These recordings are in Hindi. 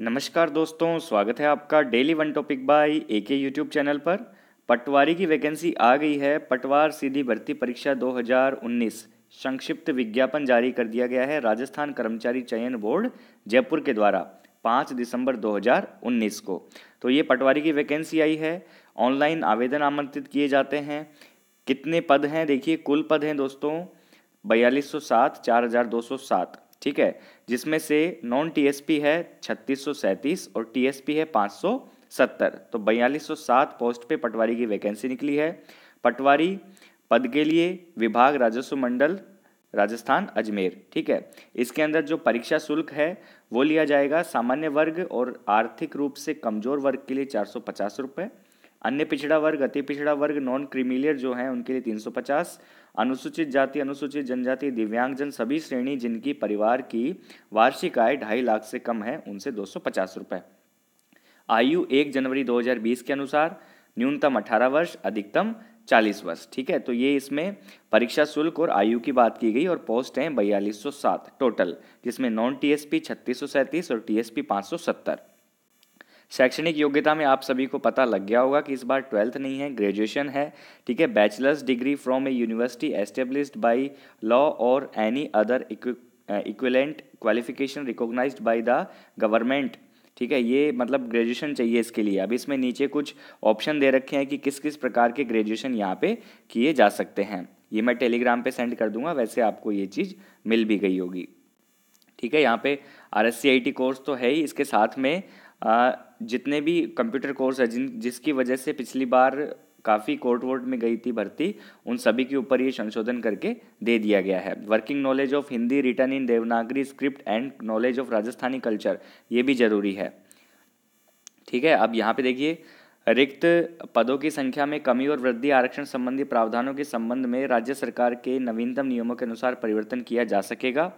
नमस्कार दोस्तों स्वागत है आपका daily one topic by A K YouTube channel पर पटवारी की वैकेंसी आ गई है पटवार सीधी भर्ती परीक्षा 2019 संक्षिप्त विज्ञापन जारी कर दिया गया है राजस्थान कर्मचारी चयन बोर्ड जयपुर के द्वारा 5 दिसंबर 2019 को तो ये पटवारी की वैकेंसी आई है ऑनलाइन आवेदन आमंत्रित किए जाते हैं कितने पद हैं देखिए कुल पद हैं दोस्तों बयालीस सौ सात चार हज़ार दो सौ सात ठीक है जिसमें से नॉन टीएसपी है छत्तीस और टीएसपी है 570 तो बयालीस पोस्ट पे पटवारी की वैकेंसी निकली है पटवारी पद के लिए विभाग राजस्व मंडल राजस्थान अजमेर ठीक है इसके अंदर जो परीक्षा शुल्क है वो लिया जाएगा सामान्य वर्ग और आर्थिक रूप से कमजोर वर्ग के लिए चार सौ पचास रुपये अन्य पिछड़ा वर्ग अति पिछड़ा वर्ग नॉन क्रिमिलियर जो हैं उनके लिए 350 अनुसूचित जाति अनुसूचित जनजाति दिव्यांगजन सभी श्रेणी जिनकी परिवार की वार्षिक आय ढाई लाख से कम है उनसे दो सौ आयु एक जनवरी 2020 के अनुसार न्यूनतम 18 वर्ष अधिकतम 40 वर्ष ठीक है तो ये इसमें परीक्षा शुल्क और आयु की बात की गई और पोस्ट हैं बयालीस टोटल जिसमें नॉन टीएसपी एस और टीएसपी 570 शैक्षणिक योग्यता में आप सभी को पता लग गया होगा कि इस बार ट्वेल्थ नहीं है ग्रेजुएशन है ठीक है bachelor's degree from a university established by law or any other equivalent qualification recognised by the government ठीक है ये मतलब ग्रेजुएशन चाहिए इसके लिए अब इसमें नीचे कुछ ऑप्शन दे रखे हैं कि किस किस प्रकार के ग्रेजुएशन यहाँ पे किए जा सकते हैं ये मैं टेलीग्राम पे सेंड कर दूंगा वैसे आपको ये चीज़ मिल भी गई होगी ठीक है यहाँ पे आर एस कोर्स तो है ही इसके साथ में जितने भी कंप्यूटर कोर्स है जिन जिसकी वजह से पिछली बार काफ़ी कोर्ट वोर्ट में गई थी भर्ती उन सभी के ऊपर ये संशोधन करके दे दिया गया है working knowledge of Hindi written in Devanagari script and knowledge of Rajasthani culture ये भी जरूरी है ठीक है अब यहाँ पे देखिए रिक्त पदों की संख्या में कमी और वृद्धि आरक्षण संबंधी प्रावधानों के संबंध में राज्य सरकार के नवीनतम नियमों के अनुसार परिवर्तन किया जा सकेगा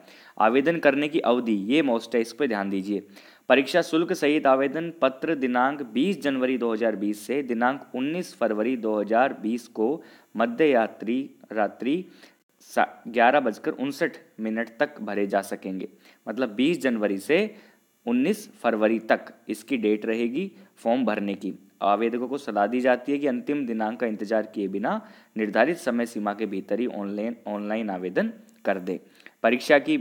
आवेदन करने की अवधि ये मोस्ट है इस पर ध्यान दीजिए परीक्षा शुल्क सहित आवेदन पत्र दिनांक 20 जनवरी 2020 से दिनांक 19 फरवरी 2020 को मध्य यात्री रात्रि ग्यारह बजकर उनसठ मिनट तक भरे जा सकेंगे मतलब 20 जनवरी से 19 फरवरी तक इसकी डेट रहेगी फॉर्म भरने की आवेदकों को सलाह दी जाती है कि अंतिम दिनांक का इंतजार किए बिना निर्धारित समय सीमा के भीतर ही ऑनलाइन ऑनलाइन आवेदन कर दें परीक्षा की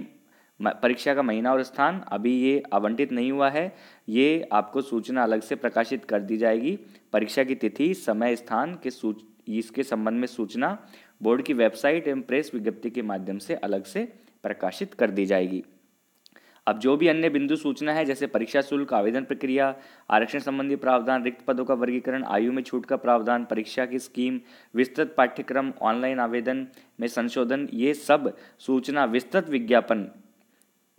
परीक्षा का महीना और स्थान अभी ये आवंटित नहीं हुआ है ये आपको सूचना अलग से प्रकाशित कर दी जाएगी परीक्षा की तिथि समय स्थान के सूच इसके संबंध में सूचना बोर्ड की वेबसाइट एवं प्रेस विज्ञप्ति के माध्यम से अलग से प्रकाशित कर दी जाएगी अब जो भी अन्य बिंदु सूचना है जैसे परीक्षा शुल्क आवेदन प्रक्रिया आरक्षण संबंधी प्रावधान रिक्त पदों का वर्गीकरण आयु में छूट का प्रावधान परीक्षा की स्कीम विस्तृत पाठ्यक्रम ऑनलाइन आवेदन में संशोधन ये सब सूचना विस्तृत विज्ञापन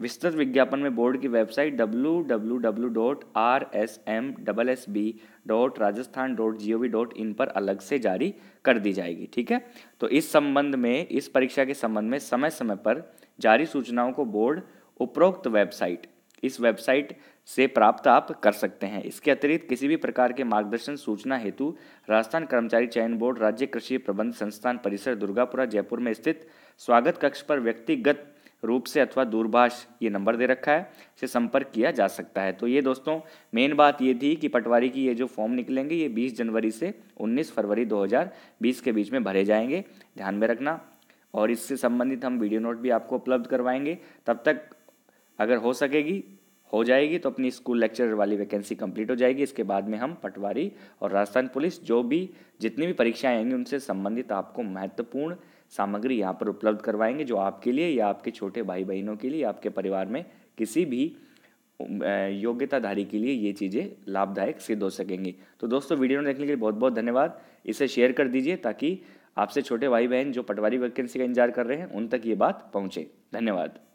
विस्तृत विज्ञापन में बोर्ड की website W W W dot R S M double S B dot Rajasthan dot G O V dot in पर अलग से जारी कर दी जाएगी ठीक है तो इस संबंध में इस परीक्षा के संबंध में समय समय पर जारी सूचनाओं को बोर्ड उपरोक्त वेबसाइट इस वेबसाइट से प्राप्त आप कर सकते हैं इसके अतिरिक्त किसी भी प्रकार के मार्गदर्शन सूचना हेतु राजस्थान कर्मचारी चयन बोर्ड राज्य कृषि प्रबंध संस्थान परिसर दुर्गापुरा जयपुर में स्थित स्वागत कक्ष पर व्यक्तिगत रूप से अथवा दूरभाष ये नंबर दे रखा है से संपर्क किया जा सकता है तो ये दोस्तों मेन बात ये थी कि पटवारी की ये जो फॉर्म निकलेंगे ये 20 जनवरी से 19 फरवरी 2020 के बीच में भरे जाएंगे ध्यान में रखना और इससे संबंधित हम वीडियो नोट भी आपको उपलब्ध करवाएंगे तब तक अगर हो सकेगी हो जाएगी तो अपनी स्कूल लेक्चरर वाली वैकेंसी कंप्लीट हो जाएगी इसके बाद में हम पटवारी और राजस्थान पुलिस जो भी जितनी भी परीक्षाएं आएंगी उनसे संबंधित आपको महत्वपूर्ण सामग्री यहाँ पर उपलब्ध करवाएंगे जो आपके लिए या आपके छोटे भाई बहनों के लिए आपके परिवार में किसी भी योग्यताधारी के लिए ये चीज़ें लाभदायक सिद्ध हो सकेंगी तो दोस्तों वीडियो देखने के लिए बहुत बहुत धन्यवाद इसे शेयर कर दीजिए ताकि आपसे छोटे भाई बहन जो पटवारी वैकेंसी का इंतजार कर रहे हैं उन तक ये बात पहुँचे धन्यवाद